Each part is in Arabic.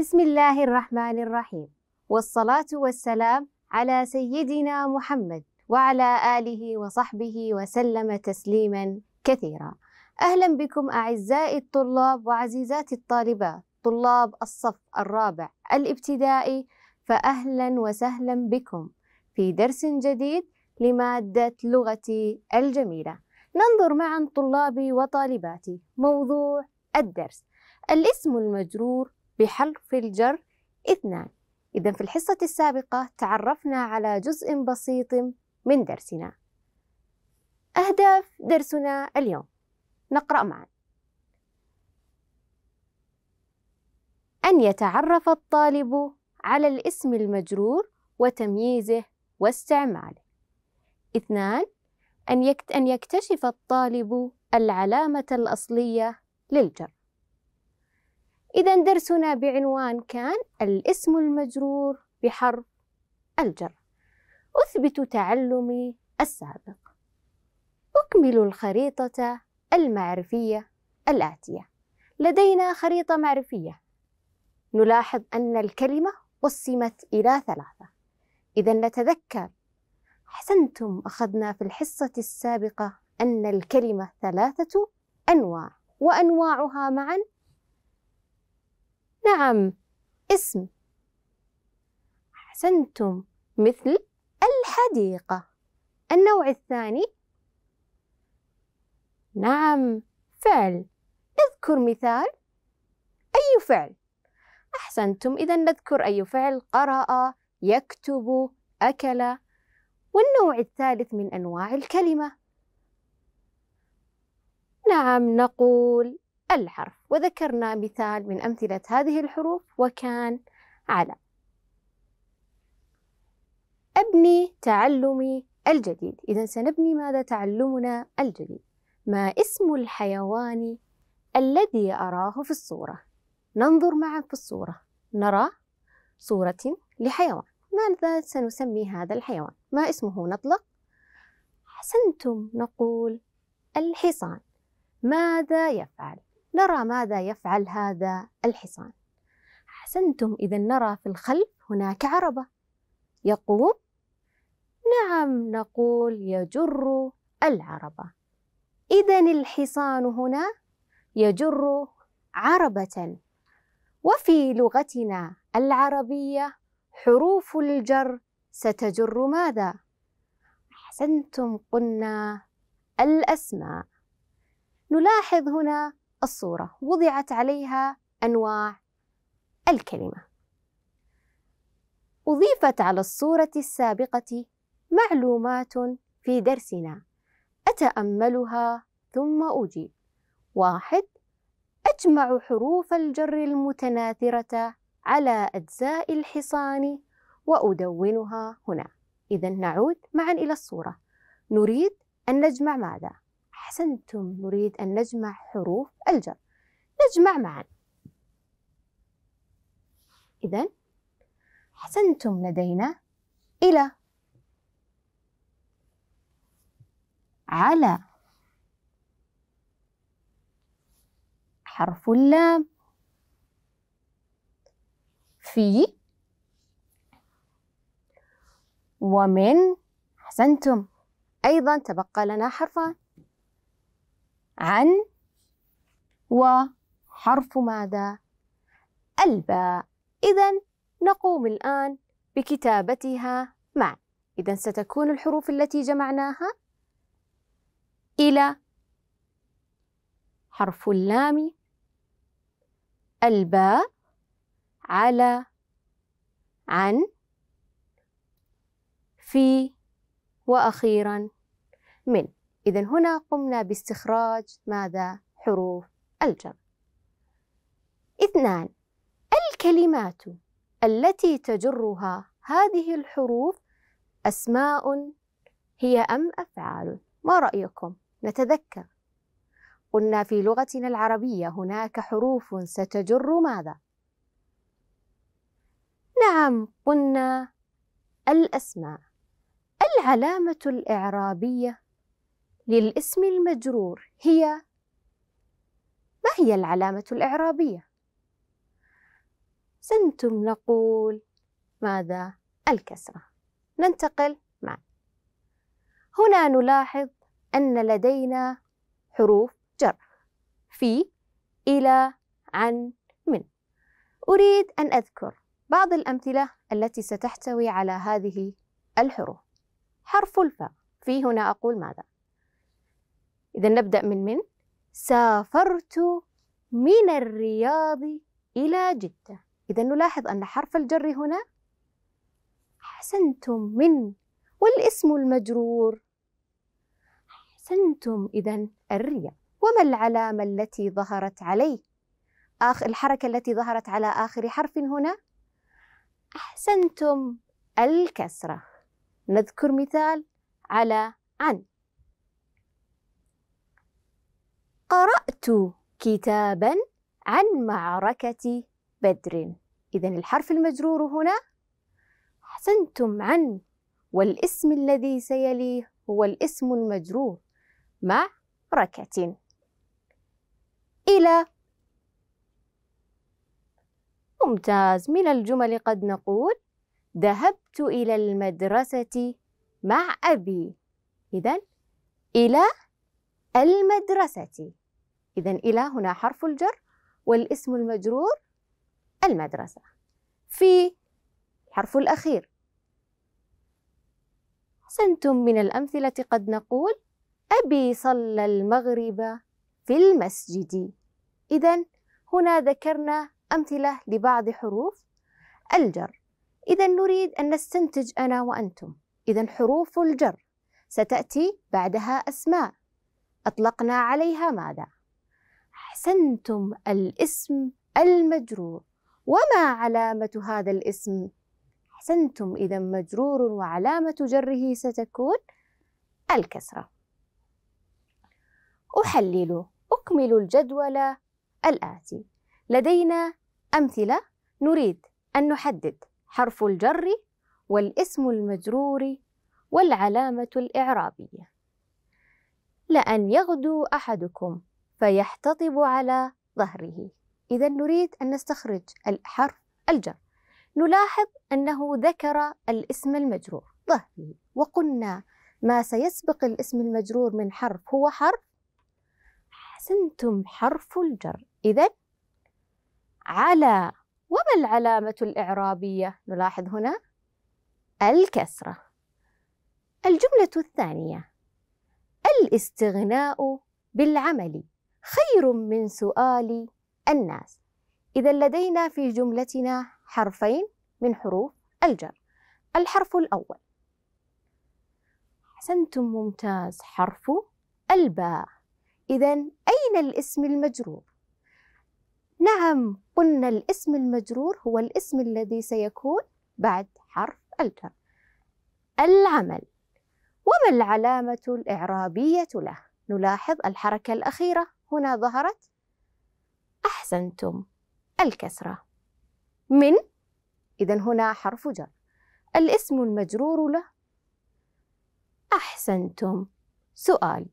بسم الله الرحمن الرحيم والصلاة والسلام على سيدنا محمد وعلى آله وصحبه وسلم تسليما كثيرا أهلا بكم أعزائي الطلاب وعزيزات الطالبات طلاب الصف الرابع الابتدائي فأهلا وسهلا بكم في درس جديد لمادة لغتي الجميلة ننظر معا طلابي وطالباتي موضوع الدرس الاسم المجرور بحرف الجر اثنان إذا في الحصة السابقة تعرفنا على جزء بسيط من درسنا أهداف درسنا اليوم نقرأ معا أن يتعرف الطالب على الاسم المجرور وتمييزه واستعماله اثنان أن يكتشف الطالب العلامة الأصلية للجر إذا درسنا بعنوان كان الاسم المجرور بحرف الجر أثبت تعلمي السابق أكمل الخريطة المعرفية الآتية لدينا خريطة معرفية نلاحظ أن الكلمة قسمت إلى ثلاثة إذا نتذكر أحسنتم أخذنا في الحصة السابقة أن الكلمة ثلاثة أنواع وأنواعها معا نعم اسم أحسنتم مثل الحديقة النوع الثاني نعم فعل نذكر مثال أي فعل أحسنتم إذا نذكر أي فعل قرأ يكتب أكل والنوع الثالث من أنواع الكلمة نعم نقول الحرف وذكرنا مثال من أمثلة هذه الحروف وكان على أبني تعلمي الجديد إذا سنبني ماذا تعلمنا الجديد ما اسم الحيوان الذي أراه في الصورة ننظر معا في الصورة نرى صورة لحيوان ماذا سنسمي هذا الحيوان ما اسمه نطلق أحسنتم نقول الحصان ماذا يفعل نرى ماذا يفعل هذا الحصان أحسنتم إذا نرى في الخلف هناك عربة يقوم نعم نقول يجر العربة إذا الحصان هنا يجر عربة وفي لغتنا العربية حروف الجر ستجر ماذا؟ أحسنتم قلنا الأسماء نلاحظ هنا الصورة وضعت عليها أنواع الكلمة أضيفت على الصورة السابقة معلومات في درسنا أتأملها ثم أجيب واحد أجمع حروف الجر المتناثرة على أجزاء الحصان وأدونها هنا إذا نعود معا إلى الصورة نريد أن نجمع ماذا؟ أحسنتم نريد أن نجمع حروف الجر نجمع معا إذا أحسنتم لدينا إلى على حرف اللام في ومن أحسنتم أيضا تبقى لنا حرفان عن وحرف ماذا؟ الباء إذا نقوم الآن بكتابتها معا إذا ستكون الحروف التي جمعناها إلى حرف اللام الباء على عن في وأخيرا من إذا هنا قمنا باستخراج ماذا؟ حروف الجر. اثنان الكلمات التي تجرها هذه الحروف أسماء هي أم أفعال؟ ما رأيكم؟ نتذكر قلنا في لغتنا العربية هناك حروف ستجر ماذا؟ نعم قلنا الأسماء العلامة الإعرابية للاسم المجرور هي ما هي العلامة الإعرابية؟ سنتم نقول ماذا؟ الكسرة ننتقل معا هنا نلاحظ أن لدينا حروف جر في إلى عن من أريد أن أذكر بعض الأمثلة التي ستحتوي على هذه الحروف حرف الفاء في هنا أقول ماذا إذا نبدأ من من سافرت من الرياض إلى جدة إذا نلاحظ أن حرف الجر هنا أحسنتم من والاسم المجرور أحسنتم إذا الرياض وما العلامة التي ظهرت عليه آخر الحركة التي ظهرت على آخر حرف هنا أحسنتم الكسرة نذكر مثال على عن قرأت كتابا عن معركة بدر إذا الحرف المجرور هنا أحسنتم عن والاسم الذي سيليه هو الاسم المجرور معركة إلى ممتاز من الجمل قد نقول ذهبت إلى المدرسة مع أبي إذا إلى المدرسة إذا إلى هنا حرف الجر والاسم المجرور المدرسة في الحرف الأخير أحسنتم من الأمثلة قد نقول أبي صلى المغرب في المسجد إذا هنا ذكرنا أمثلة لبعض حروف الجر إذا نريد أن نستنتج أنا وأنتم إذا حروف الجر ستأتي بعدها أسماء أطلقنا عليها ماذا؟ أحسنتم الاسم المجرور وما علامة هذا الاسم؟ أحسنتم إذا مجرور وعلامة جره ستكون الكسرة أحلل أكمل الجدول الآتي لدينا أمثلة نريد أن نحدد حرف الجر والاسم المجرور والعلامة الإعرابية لأن يغدو أحدكم فيحتطب على ظهره إذا نريد أن نستخرج الحرف الجر نلاحظ أنه ذكر الاسم المجرور ظهره وقلنا ما سيسبق الاسم المجرور من حرف هو حرف أحسنتم حرف الجر إذا على وما العلامة الإعرابية نلاحظ هنا الكسرة الجملة الثانية الاستغناء بالعمل خير من سؤال الناس إذا لدينا في جملتنا حرفين من حروف الجر الحرف الأول أحسنتم ممتاز حرف الباء إذا أين الاسم المجرور؟ نعم قلنا الاسم المجرور هو الاسم الذي سيكون بعد حرف الجر العمل وما العلامة الإعرابية له؟ نلاحظ الحركة الأخيرة هنا ظهرت أحسنتم الكسرة من إذا هنا حرف جر الاسم المجرور له أحسنتم سؤال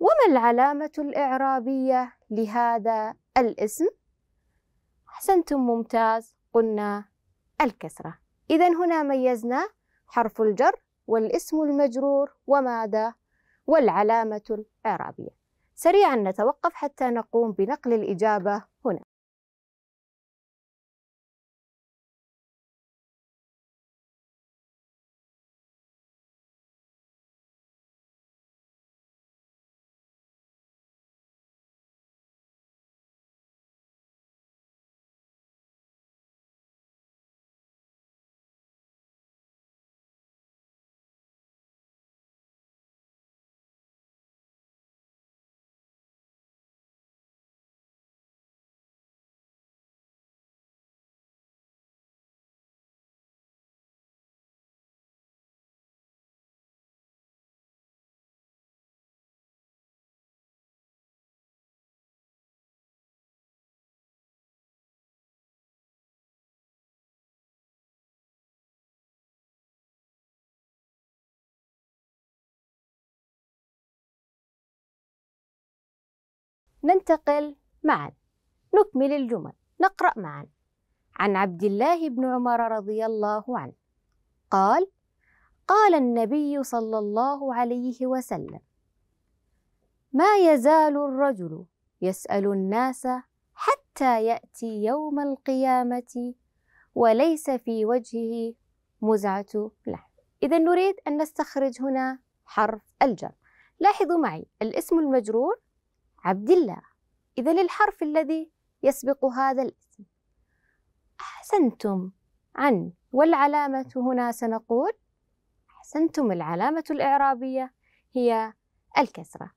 وما العلامة الإعرابية لهذا الاسم؟ أحسنتم ممتاز قلنا الكسرة إذا هنا ميزنا حرف الجر والاسم المجرور وماذا؟ والعلامة الإعرابية سريعا نتوقف حتى نقوم بنقل الإجابة هنا ننتقل معا نكمل الجمل نقرأ معا عن عبد الله بن عمر رضي الله عنه قال قال النبي صلى الله عليه وسلم ما يزال الرجل يسأل الناس حتى يأتي يوم القيامة وليس في وجهه مزعة لحم إذا نريد أن نستخرج هنا حرف الجر لاحظوا معي الاسم المجرور عبد الله إذا للحرف الذي يسبق هذا الاسم أحسنتم عن والعلامة هنا سنقول أحسنتم العلامة الإعرابية هي الكسرة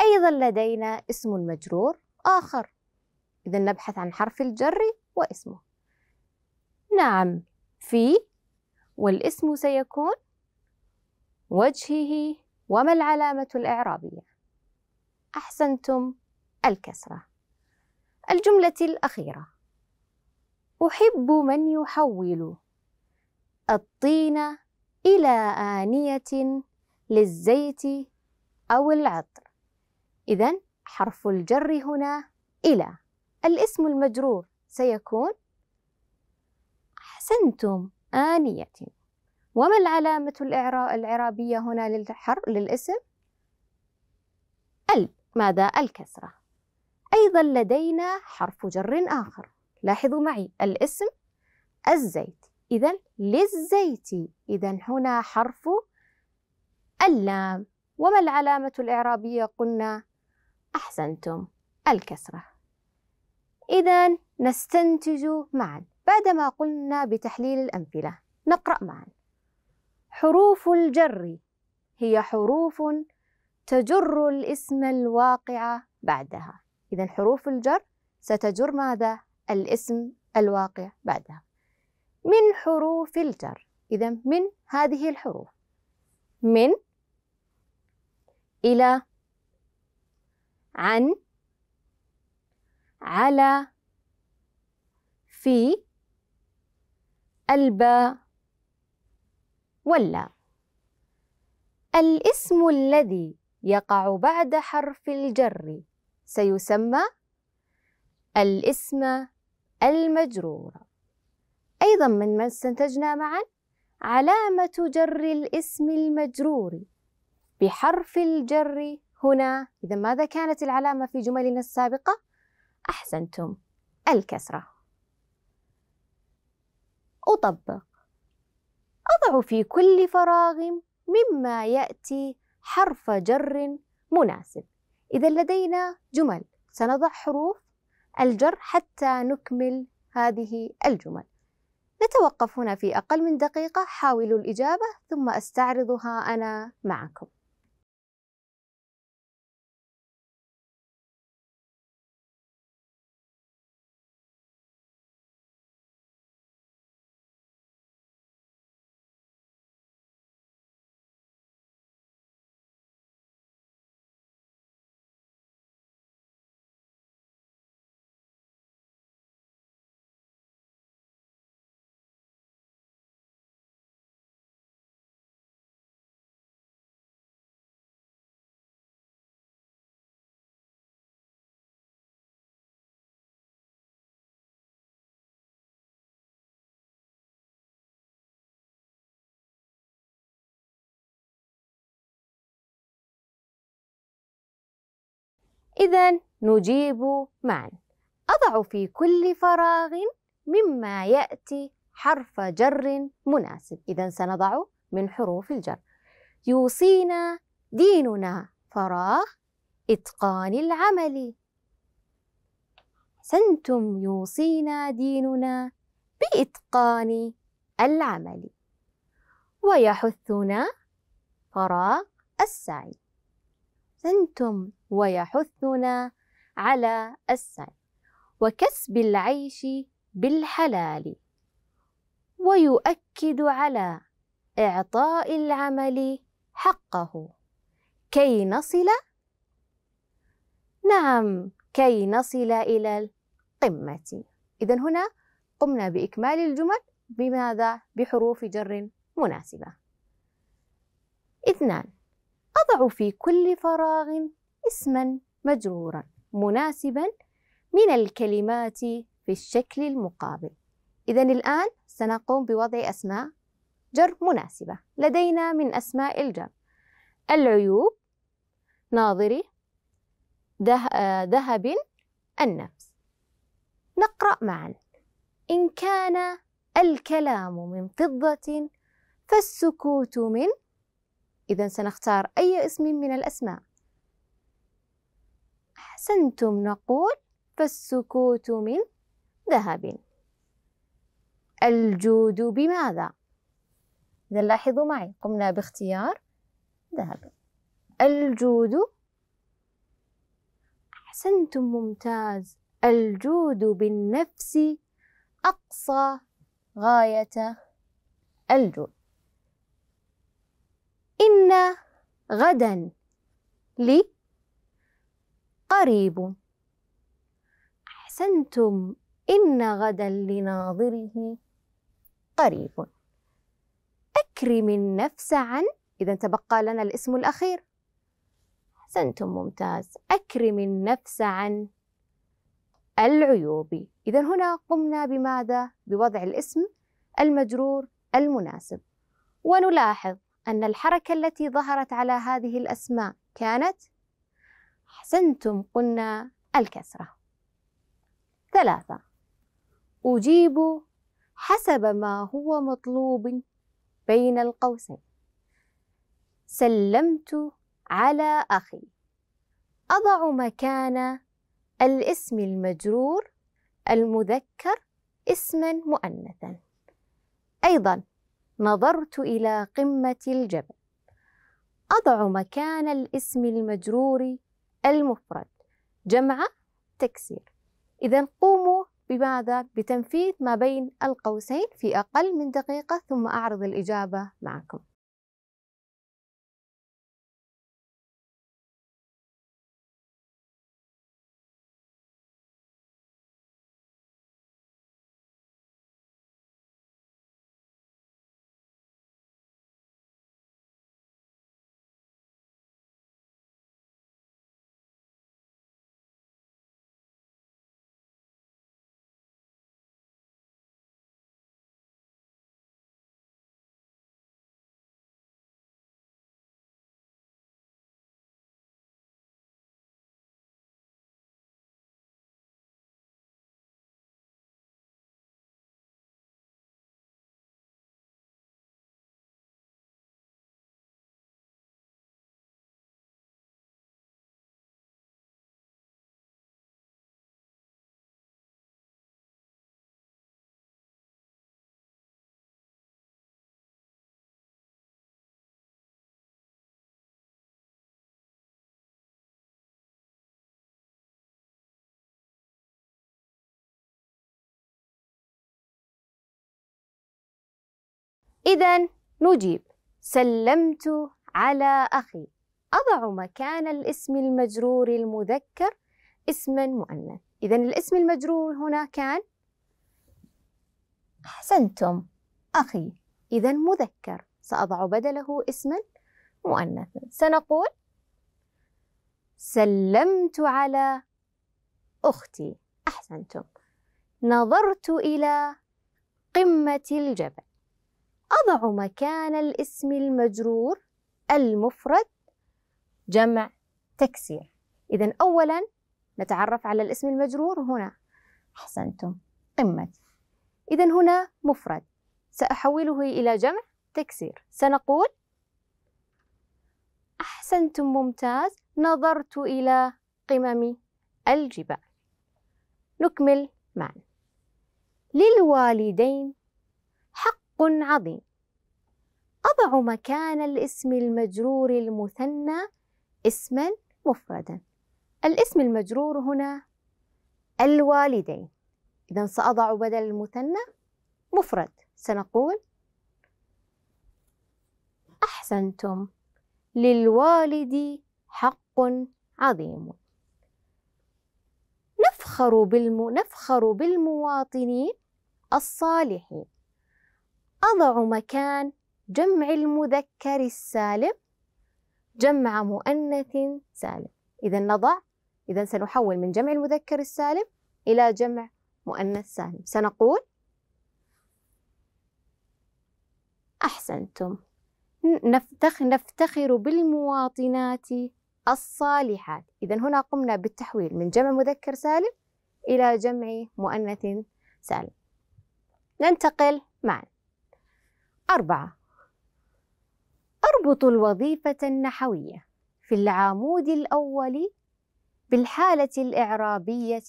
أيضا لدينا اسم مجرور آخر إذا نبحث عن حرف الجر واسمه نعم في والاسم سيكون وجهه وما العلامة الإعرابية أحسنتم الكسرة الجملة الأخيرة أحب من يحول الطين إلى آنية للزيت أو العطر إذا حرف الجر هنا إلى الاسم المجرور سيكون أحسنتم آنية وما العلامة الإعرابية هنا للحر للاسم؟ ال ماذا الكسرة أيضا لدينا حرف جر آخر لاحظوا معي الاسم الزيت إذا للزيت إذا هنا حرف اللام وما العلامة الإعرابية قلنا أحسنتم الكسرة إذا نستنتج معا بعدما قلنا بتحليل الأمثلة نقرأ معا حروف الجر هي حروف تجر الاسم الواقع بعدها إذا حروف الجر ستجر ماذا؟ الاسم الواقع بعدها من حروف الجر إذا من هذه الحروف من إلى عن على في الباء واللام الاسم الذي يقع بعد حرف الجر سيسمى الاسم المجرور أيضا من من استنتجنا معا علامة جر الاسم المجرور بحرف الجر هنا إذا ماذا كانت العلامة في جملنا السابقة؟ أحسنتم الكسرة أطبق أضع في كل فراغ مما يأتي حرف جر مناسب إذا لدينا جمل سنضع حروف الجر حتى نكمل هذه الجمل نتوقف هنا في أقل من دقيقة حاولوا الإجابة ثم أستعرضها أنا معكم إذا نجيب معا أضع في كل فراغ مما يأتي حرف جر مناسب إذا سنضع من حروف الجر يوصينا ديننا فراغ إتقان العمل سنتم يوصينا ديننا بإتقان العمل ويحثنا فراغ السعي أحسنتم ويحثنا على السعي وكسب العيش بالحلال ويؤكد على إعطاء العمل حقه كي نصل نعم كي نصل إلى القمة إذا هنا قمنا بإكمال الجمل بماذا؟ بحروف جر مناسبة اثنان نضع في كل فراغ اسما مجرورا مناسبا من الكلمات في الشكل المقابل إذا الآن سنقوم بوضع أسماء جر مناسبة لدينا من أسماء الجر العيوب ناظري ذهب النفس نقرأ معا إن كان الكلام من فضة فالسكوت من إذا سنختار أي اسم من الأسماء أحسنتم نقول فالسكوت من ذهب الجود بماذا إذا لاحظوا معي قمنا باختيار ذهب الجود أحسنتم ممتاز الجود بالنفس أقصى غاية الجود إن غدا لي قريب أحسنتم إن غدا لناظره قريب أكرم النفس عن إذا تبقى لنا الاسم الأخير أحسنتم ممتاز أكرم النفس عن العيوب إذا هنا قمنا بماذا؟ بوضع الاسم المجرور المناسب ونلاحظ أن الحركة التي ظهرت على هذه الأسماء كانت أحسنتم قلنا الكسرة ثلاثة أجيب حسب ما هو مطلوب بين القوسين سلمت على أخي أضع مكان الاسم المجرور المذكر اسما مؤنثا أيضا نظرت إلى قمة الجبل أضع مكان الاسم المجرور المفرد جمع تكسير إذا قوموا بماذا؟ بتنفيذ ما بين القوسين في أقل من دقيقة ثم أعرض الإجابة معكم إذا نجيب سلمت على أخي أضع مكان الاسم المجرور المذكر اسما مؤنث إذا الاسم المجرور هنا كان أحسنتم أخي إذا مذكر سأضع بدله اسما مؤنثا سنقول سلمت على أختي أحسنتم نظرت إلى قمة الجبل أضع مكان الاسم المجرور المفرد جمع تكسير إذا أولا نتعرف على الاسم المجرور هنا أحسنتم قمة إذا هنا مفرد سأحوله إلى جمع تكسير سنقول أحسنتم ممتاز نظرت إلى قمم الجبال نكمل معا للوالدين حق عظيم أضع مكان الاسم المجرور المثنى اسما مفردا الاسم المجرور هنا الوالدين إذا سأضع بدل المثنى مفرد سنقول أحسنتم للوالد حق عظيم نفخر, بالم... نفخر بالمواطنين الصالحين أضع مكان جمع المذكر السالم جمع مؤنث سالم إذا نضع إذا سنحول من جمع المذكر السالم إلى جمع مؤنث سالم سنقول أحسنتم نفتخر بالمواطنات الصالحات إذا هنا قمنا بالتحويل من جمع مذكر سالم إلى جمع مؤنث سالم ننتقل معا أربعة أربط الوظيفة النحوية في العمود الأول بالحالة الإعرابية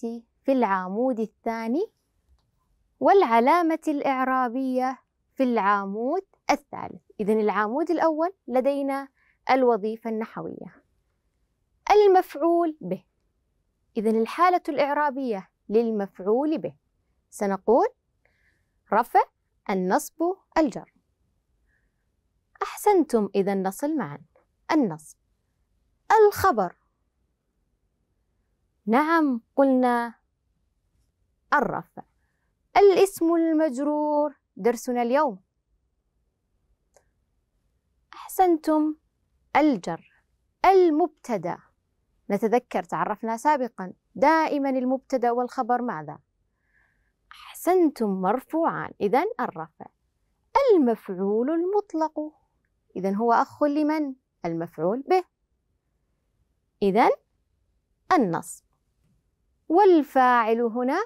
في العمود الثاني والعلامة الإعرابية في العمود الثالث إذا العمود الأول لدينا الوظيفة النحوية المفعول به إذا الحالة الإعرابية للمفعول به سنقول رفع النصب الجر أحسنتم إذا نصل معا النصب الخبر نعم قلنا الرفع الاسم المجرور درسنا اليوم أحسنتم الجر المبتدأ نتذكر تعرفنا سابقا دائما المبتدأ والخبر ماذا؟ أحسنتم مرفوعان إذا الرفع المفعول المطلق إذا هو أخ لمن؟ المفعول به إذا النصب والفاعل هنا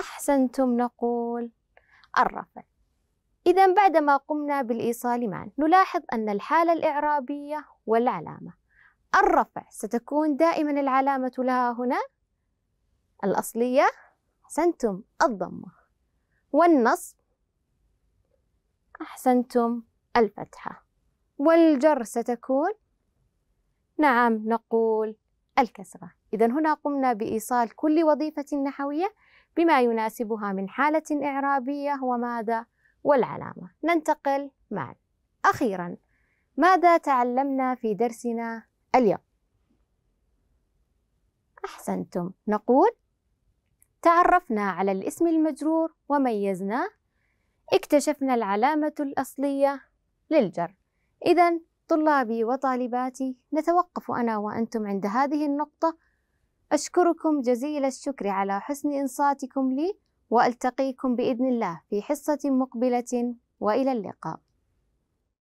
أحسنتم نقول الرفع إذا بعدما قمنا بالإيصال معا نلاحظ أن الحالة الإعرابية والعلامة الرفع ستكون دائما العلامة لها هنا الأصلية أحسنتم الضمة والنصب أحسنتم الفتحة والجر ستكون نعم نقول الكسرة إذا هنا قمنا بإيصال كل وظيفة نحوية بما يناسبها من حالة إعرابية وماذا والعلامة ننتقل معا أخيرا ماذا تعلمنا في درسنا اليوم أحسنتم نقول تعرفنا على الاسم المجرور وميزناه اكتشفنا العلامة الأصلية للجر إذا طلابي وطالباتي نتوقف أنا وأنتم عند هذه النقطة أشكركم جزيل الشكر على حسن إنصاتكم لي وألتقيكم بإذن الله في حصة مقبلة وإلى اللقاء